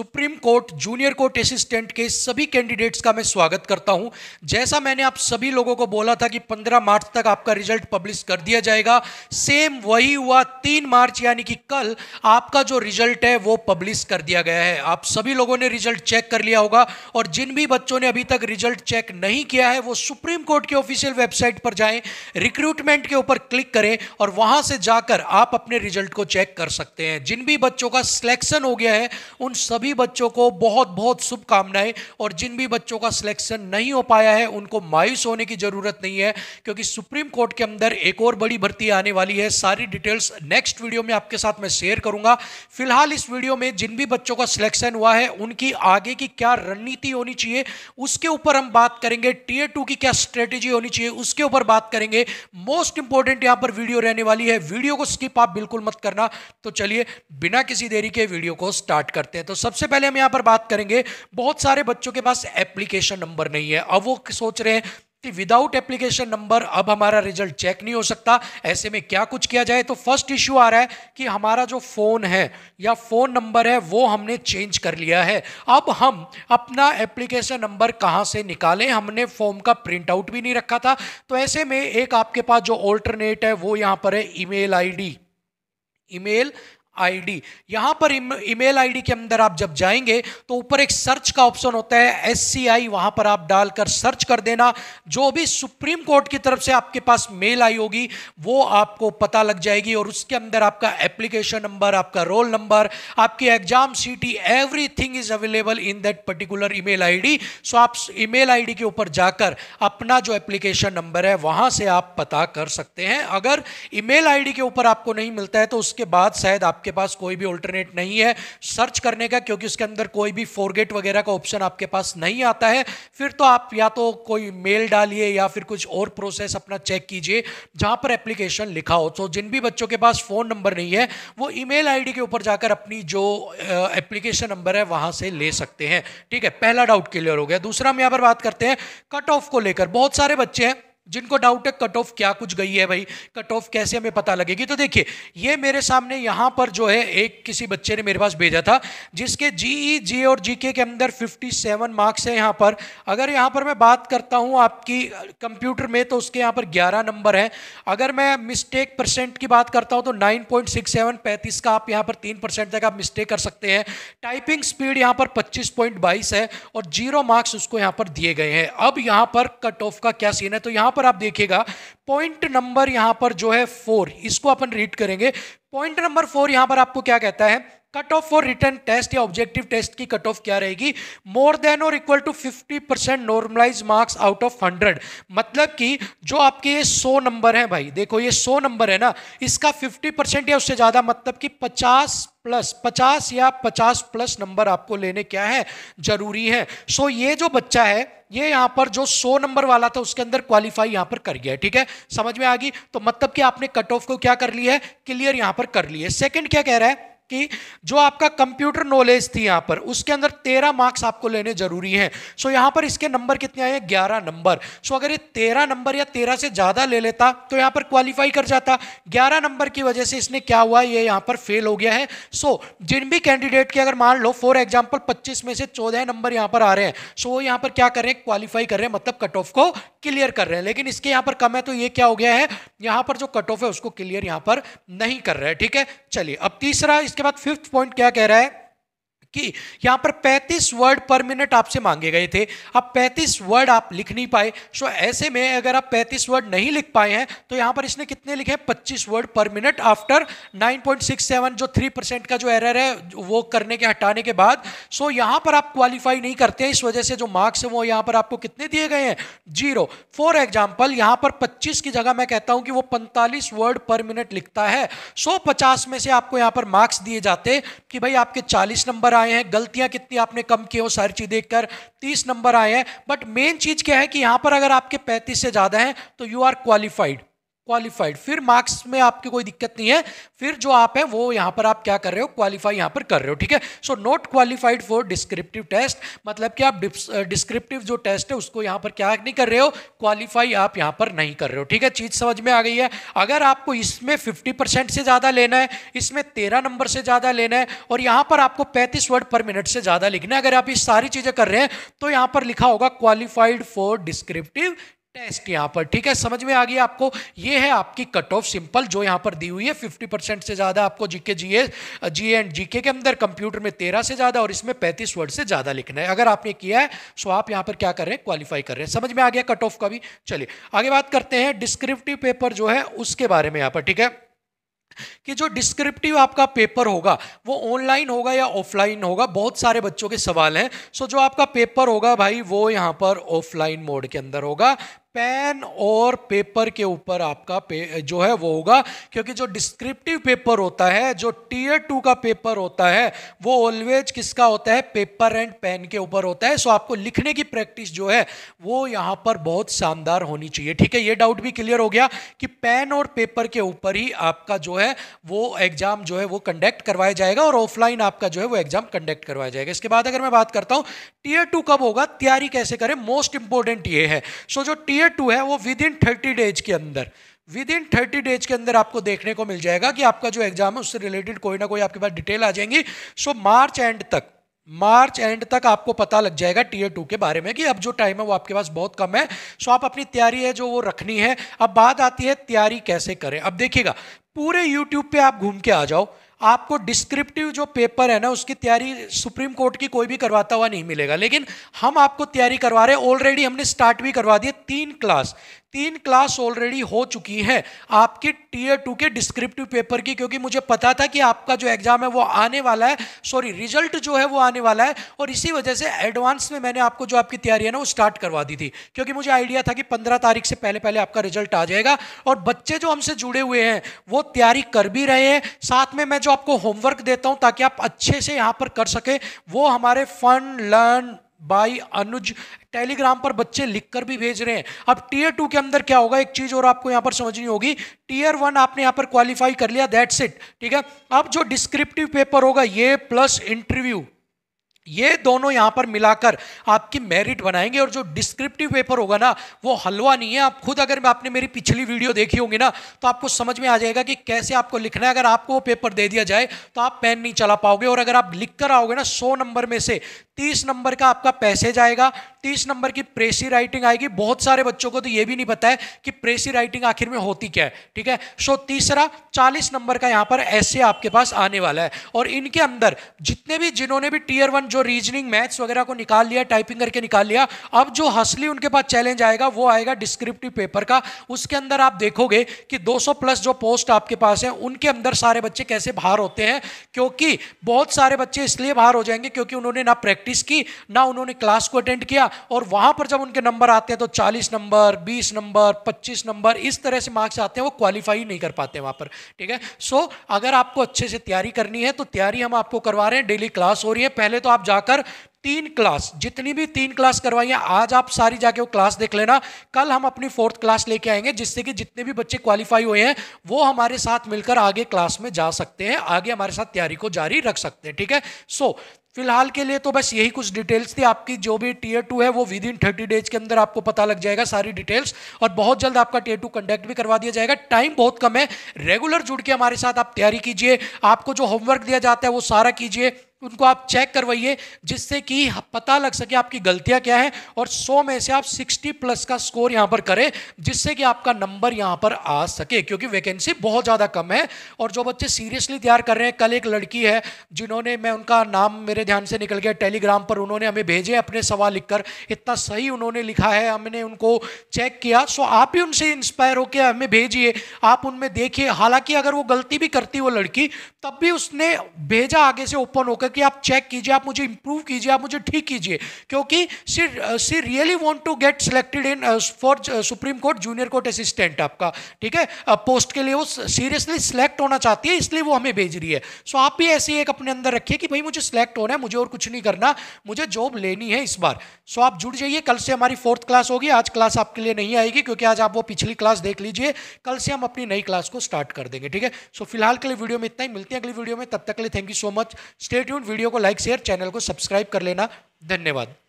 supreme court junior court assistant के सभी candidates का मैं स्वागत करता हूं जैसा मैंने आप सभी लोगों को बोला था कि 15 मार्च तक आपका रिजल्ट पब्लिश कर दिया जाएगा सेम वही हुआ 3 मार्च यानी कि कल आपका जो रिजल्ट है वो पब्लिश कर दिया गया है आप सभी लोगों ने रिजल्ट चेक कर लिया होगा और जिन भी बच्चों ने अभी तक रिजल्ट चेक नहीं किया है वो सुप्रीम कोर्ट के ऑफिशियल वेबसाइट पर जाएं रिक्रूटमेंट के ऊपर क्लिक करें और वहां से जाकर आप अपने रिजल्ट को चेक कर सकते हैं जिन भी बच्चों का सिलेक्शन हो गया है उन सभी सभी बच्चों को बहुत बहुत शुभकामनाएं और जिन भी बच्चों का सिलेक्शन नहीं हो पाया है उनको मायूस होने की ज़रूरत नहीं है क्योंकि सुप्रीम कोर्ट के अंदर एक और बड़ी भर्ती आने वाली है सारी डिटेल्स नेक्स्ट वीडियो में आपके साथ मैं शेयर करूंगा फिलहाल इस वीडियो में जिन भी बच्चों का सिलेक्शन हुआ है उनकी आगे की क्या रणनीति होनी चाहिए उसके ऊपर हम बात करेंगे टीए टू की क्या स्ट्रेटेजी होनी चाहिए उसके ऊपर बात करेंगे मोस्ट इंपॉर्टेंट यहां पर वीडियो रहने वाली है वीडियो को स्किप आप बिल्कुल मत करना तो चलिए बिना किसी देरी के वीडियो को स्टार्ट करते हैं तो सब सबसे पहले हम यहां पर बात करेंगे बहुत सारे बच्चों के पास एप्लीकेशन नंबर नहीं है अब वो सोच रहे हैं कि विदाउट एप्लीकेशन नंबर अब हमारा रिजल्ट चेक नहीं हो सकता ऐसे में क्या कुछ किया जाए तो फर्स्ट इश्यू आ रहा है कि हमारा जो फ़ोन है या फ़ोन नंबर है वो हमने चेंज कर लिया है अब हम अपना एप्लीकेशन नंबर कहाँ से निकालें हमने फॉर्म का प्रिंट आउट भी नहीं रखा था तो ऐसे में एक आपके पास जो ऑल्टरनेट है वो यहाँ पर है ई मेल ईमेल आईडी यहां पर ईमेल आईडी के अंदर आप जब जाएंगे तो ऊपर एक सर्च का ऑप्शन होता है एस वहां पर आप डालकर सर्च कर देना जो भी सुप्रीम कोर्ट की तरफ से आपके पास मेल आई होगी वो आपको पता लग जाएगी और उसके अंदर आपका एप्लीकेशन नंबर आपका रोल नंबर आपकी exam city everything is available in that particular email ID so आप ईमेल आईडी के ऊपर जाकर अपना जो एप्लीकेशन नंबर है वहां से आप पता कर सकते हैं अगर ईमेल आईडी के ऊपर आपको नहीं मिलता है तो उसके बाद शायद आपके आपके पास कोई भी ऑल्टरनेट नहीं है सर्च करने का क्योंकि उसके अंदर कोई भी फोरगेट वगैरह का ऑप्शन आपके पास नहीं आता है फिर तो आप या तो कोई मेल डालिए या फिर कुछ और प्रोसेस अपना चेक कीजिए जहां पर एप्लीकेशन लिखा हो तो जिन भी बच्चों के पास फ़ोन नंबर नहीं है वो ईमेल आईडी के ऊपर जाकर अपनी जो एप्लीकेशन नंबर है वहां से ले सकते हैं ठीक है पहला डाउट क्लियर हो गया दूसरा हम यहाँ पर बात करते हैं कट ऑफ को लेकर बहुत सारे बच्चे हैं जिनको डाउट है कट ऑफ क्या कुछ गई है भाई कट ऑफ कैसे हमें पता लगेगी तो देखिए ये मेरे सामने यहाँ पर जो है एक किसी बच्चे ने मेरे पास भेजा था जिसके जीई जे e और जीके के अंदर 57 मार्क्स है यहाँ पर अगर यहाँ पर मैं बात करता हूँ आपकी कंप्यूटर में तो उसके यहाँ पर 11 नंबर है अगर मैं मिस्टेक परसेंट की बात करता हूँ तो नाइन पॉइंट का आप यहाँ पर तीन तक आप मिस्टेक कर सकते हैं टाइपिंग स्पीड यहाँ पर पच्चीस है और जीरो मार्क्स उसको यहाँ पर दिए गए हैं अब यहाँ पर कट ऑफ का क्या सीन है तो यहाँ यहां पर आप देखिएगा पॉइंट नंबर यहां पर जो है फोर इसको अपन रीड करेंगे पॉइंट नंबर फोर यहां पर आपको क्या कहता है cut off for written test या ऑब्जेक्टिव टेस्ट की कट ऑफ क्या रहेगी मोर देन और equal to 50 percent normalise marks out of 100 मतलब कि जो आपके ये 100 नंबर हैं भाई देखो ये 100 नंबर है ना इसका 50 परसेंट या उससे ज़्यादा मतलब कि 50 प्लस 50 या 50 प्लस नंबर आपको लेने क्या है जरूरी है सो so, ये जो बच्चा है ये यहाँ पर जो 100 नंबर वाला था उसके अंदर क्वालिफाई यहाँ पर कर गया ठीक है समझ में आ गई तो मतलब कि आपने कट ऑफ को क्या कर लिया है क्लियर यहाँ पर कर लिया है सेकेंड क्या कह रहा है कि जो आपका कंप्यूटर नॉलेज थी यहाँ पर उसके अंदर तेरह मार्क्स आपको लेने जरूरी हैं सो so, यहाँ पर इसके नंबर कितने आए ग्यारह नंबर सो so, अगर ये तेरह नंबर या तेरह से ज़्यादा ले लेता तो यहाँ पर क्वालिफाई कर जाता ग्यारह नंबर की वजह से इसने क्या हुआ ये यहाँ पर फेल हो गया है सो so, जिन भी कैंडिडेट के अगर मान लो फॉर एग्जाम्पल पच्चीस में से चौदह नंबर यहाँ पर आ रहे हैं सो so, वो यहाँ पर क्या कर रहे हैं क्वालिफाई कर रहे हैं मतलब कट ऑफ को क्लियर कर रहे हैं लेकिन इसके यहाँ पर कम है तो ये क्या हो गया है यहाँ पर जो कट ऑफ है उसको क्लियर यहाँ पर नहीं कर रहे हैं ठीक है चलिए अब तीसरा इसके इसके बाद फिफ्थ पॉइंट क्या कह रहा है कि यहां पर 35 वर्ड पर मिनट आपसे मांगे गए थे अब 35 वर्ड आप लिख नहीं पाए सो ऐसे में अगर आप 35 वर्ड नहीं लिख पाए हैं तो यहां पर इसने कितने लिखे 25 वर्ड पर मिनट आफ्टर 9.67 जो 3 परसेंट का जो एरर है वो करने के हटाने के बाद सो यहां पर आप क्वालिफाई नहीं करते इस वजह से जो मार्क्स है वो यहां पर आपको कितने दिए गए हैं जीरो फॉर एग्जाम्पल यहां पर पच्चीस की जगह मैं कहता हूं कि वो पैंतालीस वर्ड पर मिनट लिखता है सो पचास में से आपको यहां पर मार्क्स दिए जाते कि भाई आपके चालीस नंबर आए हैं गलतियां कितनी आपने कम की हो सारी चीज देखकर तीस नंबर आए हैं बट मेन चीज क्या है कि यहां पर अगर आपके पैंतीस से ज्यादा हैं तो यू आर क्वालिफाइड क्वालिफाइड फिर मार्क्स में आपकी कोई दिक्कत नहीं है फिर जो आप है वो यहां पर आप क्या कर रहे हो क्वालिफाई यहाँ पर कर रहे हो ठीक है so not qualified for descriptive test मतलब कि आप डिस्क्रिप्टिव जो टेस्ट है उसको यहाँ पर क्या नहीं कर रहे हो क्वालिफाई आप यहाँ पर नहीं कर रहे हो ठीक है चीज़ समझ में आ गई है अगर आपको इसमें फिफ्टी से ज़्यादा लेना है इसमें तेरह नंबर से ज़्यादा लेना है और यहाँ पर आपको पैंतीस वर्ड पर मिनट से ज़्यादा लिखना है अगर आप ये सारी चीज़ें कर रहे हैं तो यहां पर लिखा होगा क्वालिफाइड फॉर डिस्क्रिप्टिव टेस्ट यहाँ पर ठीक है समझ में आ गया आपको ये है आपकी कट ऑफ सिंपल जो यहाँ पर दी हुई है 50 परसेंट से ज़्यादा आपको GK GA G and GK के अंदर कंप्यूटर में 13 से ज़्यादा और इसमें 35 वर्ड से ज़्यादा लिखना है अगर आपने किया है सो आप यहाँ पर क्या कर रहे हैं क्वालिफाई कर रहे हैं समझ में आ गया कट ऑफ का भी चलिए आगे बात करते हैं डिस्क्रिप्टिव पेपर जो है उसके बारे में यहाँ पर ठीक है कि जो डिस्क्रिप्टिव आपका पेपर होगा वो ऑनलाइन होगा या ऑफलाइन होगा बहुत सारे बच्चों के सवाल हैं सो जो आपका पेपर होगा भाई वो यहाँ पर ऑफलाइन मोड के अंदर होगा पेन और पेपर के ऊपर आपका पे, जो है वो होगा क्योंकि जो डिस्क्रिप्टिव पेपर होता है जो टीयर टू का पेपर होता है वो ऑलवेज किसका होता है पेपर एंड पेन के ऊपर होता है सो आपको लिखने की प्रैक्टिस जो है वो यहाँ पर बहुत शानदार होनी चाहिए ठीक है ये डाउट भी क्लियर हो गया कि पेन और पेपर के ऊपर ही आपका जो है वो एग्जाम जो है वो कंडक्ट करवाया जाएगा और ऑफलाइन आपका जो है वो एग्जाम कंडक्ट करवाया जाएगा इसके बाद अगर मैं बात करता हूँ टीयर टू कब होगा तैयारी कैसे करें मोस्ट इंपॉर्टेंट ये है सो so, जो टीयर टीयर टू है वो विद इन थर्टी डेज के अंदर विद इन थर्टी डेज के अंदर आपको देखने को मिल जाएगा कि आपका जो एग्जाम है उससे रिलेटेड कोई ना कोई आपके पास डिटेल आ जाएंगी सो मार्च एंड तक मार्च एंड तक आपको पता लग जाएगा टीयर टू के बारे में कि अब जो टाइम है वो आपके पास बहुत कम है सो आप अपनी तैयारी है जो वो रखनी है अब बात आती है तैयारी कैसे करें अब देखिएगा पूरे यूट्यूब पे आप घूम के आ जाओ आपको डिस्क्रिप्टिव जो पेपर है ना उसकी तैयारी सुप्रीम कोर्ट की कोई भी करवाता हुआ नहीं मिलेगा लेकिन हम आपको तैयारी करवा रहे हैं ऑलरेडी हमने स्टार्ट भी करवा दिए तीन क्लास तीन क्लास ऑलरेडी हो चुकी है आपकी टीयर टू के डिस्क्रिप्टिव पेपर की क्योंकि मुझे पता था कि आपका जो एग्जाम है वो आने वाला है सॉरी रिजल्ट जो है वो आने वाला है और इसी वजह से एडवांस में मैंने आपको जो आपकी तैयारी है ना वो स्टार्ट करवा दी थी क्योंकि मुझे आइडिया था कि पंद्रह तारीख से पहले पहले आपका रिजल्ट आ जाएगा और बच्चे जो हमसे जुड़े हुए हैं वो तैयारी कर भी रहे हैं साथ में मैं जो आपको होमवर्क देता हूँ ताकि आप अच्छे से यहाँ पर कर सकें वो हमारे fun learn by Anuj Telegram पर बच्चे लिखकर भी भेज रहे हैं अब टीयर टू के अंदर क्या होगा एक चीज़ और आपको यहां पर समझनी होगी टीयर वन आपने यहां पर क्वालिफाई कर लिया दैट्स इट ठीक है अब जो डिस्क्रिप्टिव पेपर होगा ये प्लस इंटरव्यू ये दोनों यहां पर मिलाकर आपकी मेरिट बनाएंगे और जो डिस्क्रिप्टिव पेपर होगा ना वो हलवा नहीं है आप खुद अगर आपने मेरी पिछली वीडियो देखी होगी ना तो आपको समझ में आ जाएगा कि कैसे आपको लिखना है अगर आपको वो पेपर दे दिया जाए तो आप पेन नहीं चला पाओगे और अगर आप लिख कर आओगे ना सौ नंबर में से तीस नंबर का आपका पैसेज आएगा तीस नंबर की प्रेसी राइटिंग आएगी बहुत सारे बच्चों को तो ये भी नहीं पता है कि प्रेसी राइटिंग आखिर में होती क्या है ठीक है सो तीसरा चालीस नंबर का यहाँ पर ऐसे आपके पास आने वाला है और इनके अंदर जितने भी जिन्होंने भी टीयर वन जो रीजनिंग मैथ्स वगैरह को निकाल लिया टाइपिंग करके निकाल लिया अब जो हसली उनके पास चैलेंज आएगा वो आएगा डिस्क्रिप्टिव पेपर का उसके अंदर आप देखोगे कि 200 प्लस जो पोस्ट आपके पास है उनके अंदर सारे बच्चे कैसे बाहर होते हैं क्योंकि बहुत सारे बच्चे इसलिए बाहर हो जाएंगे क्योंकि उन्होंने ना प्रैक्टिस की ना उन्होंने क्लास को अटेंड किया और वहां पर जब उनके नंबर आते हैं तो चालीस नंबर बीस नंबर पच्चीस नंबर इस तरह से मार्क्स आते हैं वो क्वालिफाई नहीं कर पाते वहां पर ठीक है सो अगर आपको अच्छे से तैयारी करनी है तो तैयारी हम आपको करवा रहे हैं डेली क्लास हो रही है पहले तो आप आप जाकर तीन क्लास जितनी भी तीन क्लास करवाई है आज आप सारी जाके वो क्लास देख लेना कल हम अपनी फोर्थ क्लास लेके आएंगे जिससे कि जितने भी बच्चे क्वालिफाई हुए हैं वो हमारे साथ मिलकर आगे क्लास में जा सकते हैं आगे हमारे साथ तैयारी को जारी रख सकते हैं ठीक है सो so, फिलहाल के लिए तो बस यही कुछ डिटेल्स थी आपकी जो भी टीयर टू है वो विद इन थर्टी डेज के अंदर आपको पता लग जाएगा सारी डिटेल्स और बहुत जल्द आपका टीयर टू कंडक्ट भी करवा दिया जाएगा टाइम बहुत कम है रेगुलर जुड़ के हमारे साथ आप तैयारी कीजिए आपको जो होमवर्क दिया जाता है वो सारा कीजिए उनको आप चेक करवाइए जिससे कि पता लग सके आपकी गलतियां क्या है और 100 में से आप 60 प्लस का स्कोर यहां पर करें जिससे कि आपका नंबर यहां पर आ सके क्योंकि वैकेंसी बहुत ज़्यादा कम है और जो बच्चे सीरियसली तैयार कर रहे हैं कल एक लड़की है जिन्होंने मैं उनका नाम मेरे ध्यान से निकल गया टेलीग्राम पर उन्होंने हमें भेजे अपने सवाल लिखकर इतना सही उन्होंने लिखा है हमने उनको चेक किया सो आप ही उनसे इंस्पायर होकर हमें भेजिए आप उनमें देखिए हालांकि अगर वो गलती भी करती वो लड़की तब भी उसने भेजा आगे से ओपन होकर करके आप चेक कीजिए आप मुझे इम्प्रूव कीजिए आप मुझे ठीक कीजिए क्योंकि she she really want to get selected in for supreme court junior court assistant आपका ठीक है पोस्ट uh, के लिए वो सीरियसली सिलेक्ट होना चाहती है इसलिए वो हमें भेज रही है सो so, आप भी ऐसे एक अपने अंदर रखिए कि भाई मुझे सिलेक्ट होना है मुझे और कुछ नहीं करना मुझे जॉब लेनी है इस बार सो so, आप जुड़ जाइए कल से हमारी फोर्थ क्लास होगी आज क्लास आपके लिए नहीं आएगी क्योंकि आज आप वो पिछली क्लास देख लीजिए कल से हम अपनी नई क्लास को स्टार्ट कर देंगे ठीक है सो so, फिलहाल के लिए वीडियो में इतना ही मिलते हैं अगली वीडियो में तब तक के लिए thank you so much state video को लाइक शेयर चैनल को सब्सक्राइब कर लेना धन्यवाद